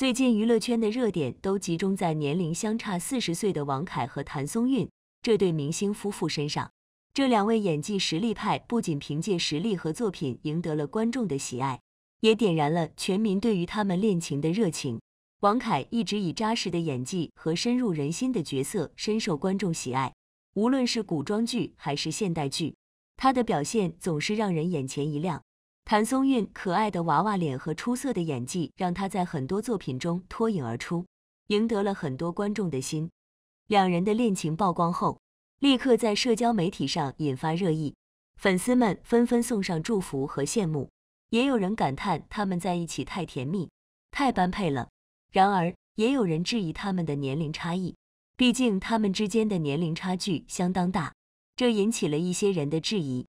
最近娱乐圈的热点都集中在年龄相差四十岁的王凯和谭松韵这对明星夫妇身上。这两位演技实力派不仅凭借实力和作品赢得了观众的喜爱，也点燃了全民对于他们恋情的热情。王凯一直以扎实的演技和深入人心的角色深受观众喜爱，无论是古装剧还是现代剧，他的表现总是让人眼前一亮。谭松韵可爱的娃娃脸和出色的演技，让她在很多作品中脱颖而出，赢得了很多观众的心。两人的恋情曝光后，立刻在社交媒体上引发热议，粉丝们纷纷送上祝福和羡慕，也有人感叹他们在一起太甜蜜，太般配了。然而，也有人质疑他们的年龄差异，毕竟他们之间的年龄差距相当大，这引起了一些人的质疑。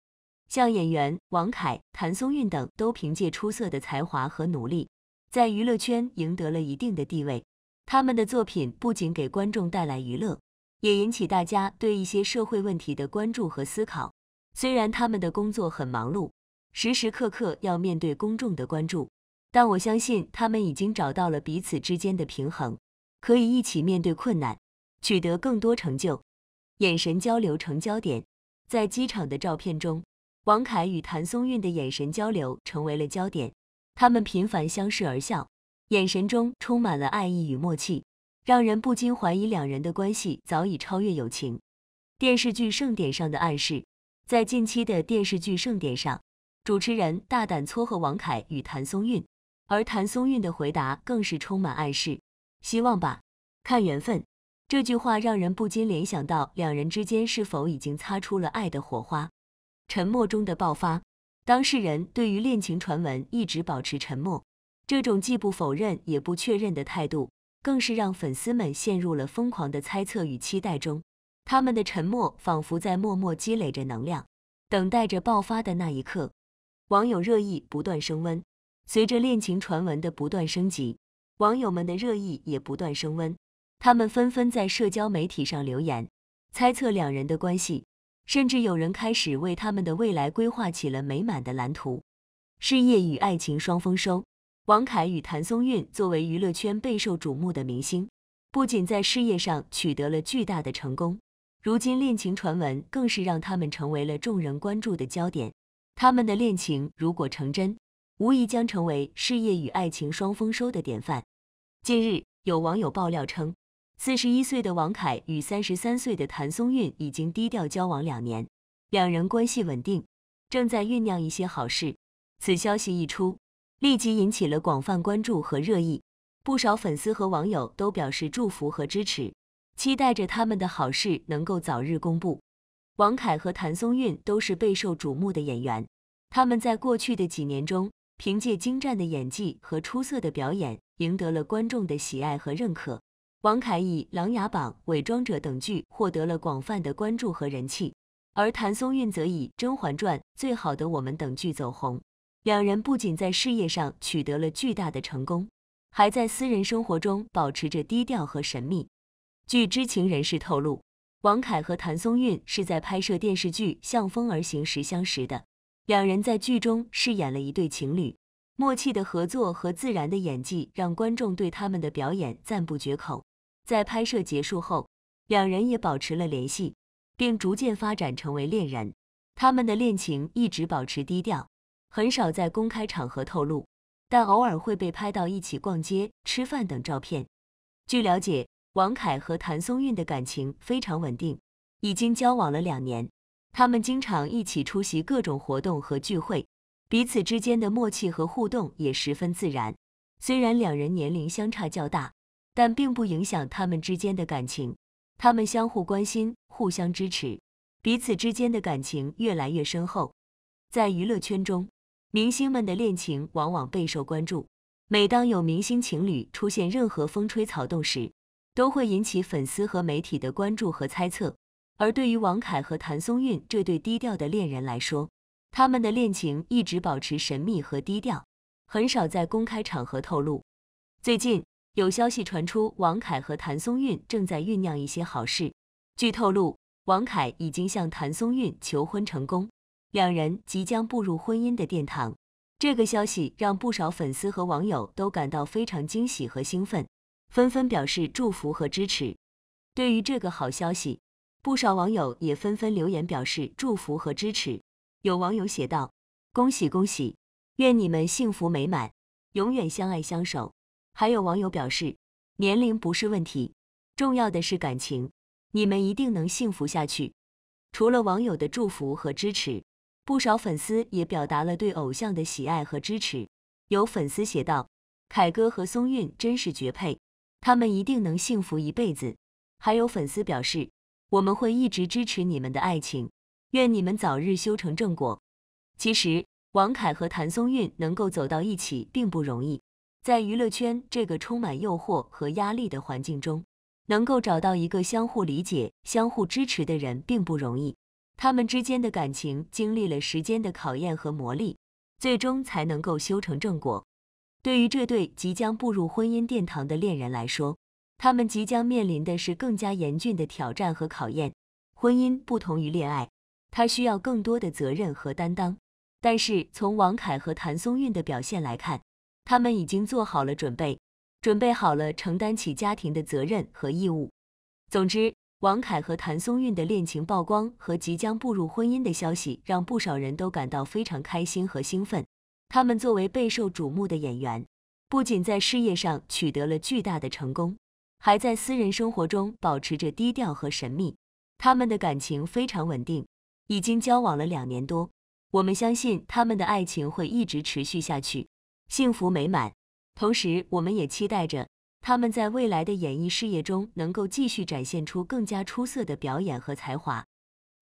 像演员王凯、谭松韵等，都凭借出色的才华和努力，在娱乐圈赢得了一定的地位。他们的作品不仅给观众带来娱乐，也引起大家对一些社会问题的关注和思考。虽然他们的工作很忙碌，时时刻刻要面对公众的关注，但我相信他们已经找到了彼此之间的平衡，可以一起面对困难，取得更多成就。眼神交流成焦点，在机场的照片中。王凯与谭松韵的眼神交流成为了焦点，他们频繁相视而笑，眼神中充满了爱意与默契，让人不禁怀疑两人的关系早已超越友情。电视剧盛典上的暗示，在近期的电视剧盛典上，主持人大胆撮合王凯与谭松韵，而谭松韵的回答更是充满暗示：“希望吧，看缘分。”这句话让人不禁联想到两人之间是否已经擦出了爱的火花。沉默中的爆发，当事人对于恋情传闻一直保持沉默，这种既不否认也不确认的态度，更是让粉丝们陷入了疯狂的猜测与期待中。他们的沉默仿佛在默默积累着能量，等待着爆发的那一刻。网友热议不断升温，随着恋情传闻的不断升级，网友们的热议也不断升温。他们纷纷在社交媒体上留言，猜测两人的关系。甚至有人开始为他们的未来规划起了美满的蓝图，事业与爱情双丰收。王凯与谭松韵作为娱乐圈备受瞩目的明星，不仅在事业上取得了巨大的成功，如今恋情传闻更是让他们成为了众人关注的焦点。他们的恋情如果成真，无疑将成为事业与爱情双丰收的典范。近日，有网友爆料称。四十一岁的王凯与三十三岁的谭松韵已经低调交往两年，两人关系稳定，正在酝酿一些好事。此消息一出，立即引起了广泛关注和热议，不少粉丝和网友都表示祝福和支持，期待着他们的好事能够早日公布。王凯和谭松韵都是备受瞩目的演员，他们在过去的几年中凭借精湛的演技和出色的表演，赢得了观众的喜爱和认可。王凯以《琅琊榜》《伪装者》等剧获得了广泛的关注和人气，而谭松韵则以《甄嬛传》《最好的我们》等剧走红。两人不仅在事业上取得了巨大的成功，还在私人生活中保持着低调和神秘。据知情人士透露，王凯和谭松韵是在拍摄电视剧《向风而行》时相识的。两人在剧中饰演了一对情侣，默契的合作和自然的演技让观众对他们的表演赞不绝口。在拍摄结束后，两人也保持了联系，并逐渐发展成为恋人。他们的恋情一直保持低调，很少在公开场合透露，但偶尔会被拍到一起逛街、吃饭等照片。据了解，王凯和谭松韵的感情非常稳定，已经交往了两年。他们经常一起出席各种活动和聚会，彼此之间的默契和互动也十分自然。虽然两人年龄相差较大，但并不影响他们之间的感情，他们相互关心，互相支持，彼此之间的感情越来越深厚。在娱乐圈中，明星们的恋情往往备受关注。每当有明星情侣出现任何风吹草动时，都会引起粉丝和媒体的关注和猜测。而对于王凯和谭松韵这对低调的恋人来说，他们的恋情一直保持神秘和低调，很少在公开场合透露。最近。有消息传出，王凯和谭松韵正在酝酿一些好事。据透露，王凯已经向谭松韵求婚成功，两人即将步入婚姻的殿堂。这个消息让不少粉丝和网友都感到非常惊喜和兴奋，纷纷表示祝福和支持。对于这个好消息，不少网友也纷纷留言表示祝福和支持。有网友写道：“恭喜恭喜，愿你们幸福美满，永远相爱相守。”还有网友表示，年龄不是问题，重要的是感情，你们一定能幸福下去。除了网友的祝福和支持，不少粉丝也表达了对偶像的喜爱和支持。有粉丝写道：“凯哥和松韵真是绝配，他们一定能幸福一辈子。”还有粉丝表示：“我们会一直支持你们的爱情，愿你们早日修成正果。”其实，王凯和谭松韵能够走到一起并不容易。在娱乐圈这个充满诱惑和压力的环境中，能够找到一个相互理解、相互支持的人并不容易。他们之间的感情经历了时间的考验和磨砺，最终才能够修成正果。对于这对即将步入婚姻殿堂的恋人来说，他们即将面临的是更加严峻的挑战和考验。婚姻不同于恋爱，它需要更多的责任和担当。但是从王凯和谭松韵的表现来看，他们已经做好了准备，准备好了承担起家庭的责任和义务。总之，王凯和谭松韵的恋情曝光和即将步入婚姻的消息，让不少人都感到非常开心和兴奋。他们作为备受瞩目的演员，不仅在事业上取得了巨大的成功，还在私人生活中保持着低调和神秘。他们的感情非常稳定，已经交往了两年多。我们相信他们的爱情会一直持续下去。幸福美满。同时，我们也期待着他们在未来的演艺事业中能够继续展现出更加出色的表演和才华。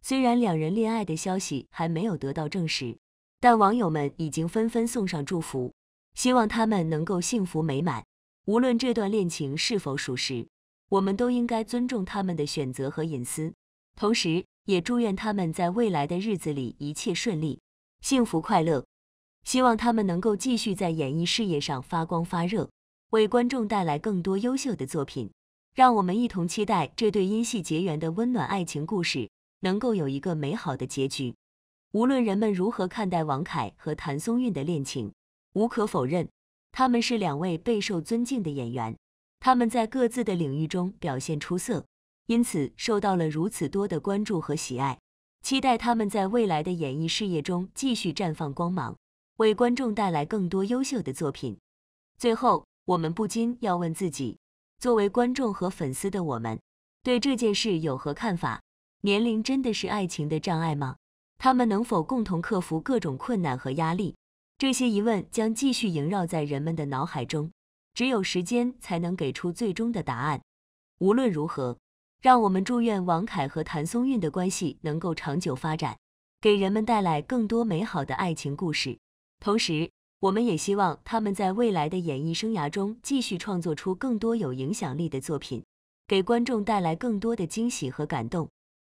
虽然两人恋爱的消息还没有得到证实，但网友们已经纷纷送上祝福，希望他们能够幸福美满。无论这段恋情是否属实，我们都应该尊重他们的选择和隐私，同时也祝愿他们在未来的日子里一切顺利，幸福快乐。希望他们能够继续在演艺事业上发光发热，为观众带来更多优秀的作品。让我们一同期待这对因戏结缘的温暖爱情故事能够有一个美好的结局。无论人们如何看待王凯和谭松韵的恋情，无可否认，他们是两位备受尊敬的演员，他们在各自的领域中表现出色，因此受到了如此多的关注和喜爱。期待他们在未来的演艺事业中继续绽放光芒。为观众带来更多优秀的作品。最后，我们不禁要问自己：作为观众和粉丝的我们，对这件事有何看法？年龄真的是爱情的障碍吗？他们能否共同克服各种困难和压力？这些疑问将继续萦绕在人们的脑海中。只有时间才能给出最终的答案。无论如何，让我们祝愿王凯和谭松韵的关系能够长久发展，给人们带来更多美好的爱情故事。同时，我们也希望他们在未来的演艺生涯中继续创作出更多有影响力的作品，给观众带来更多的惊喜和感动。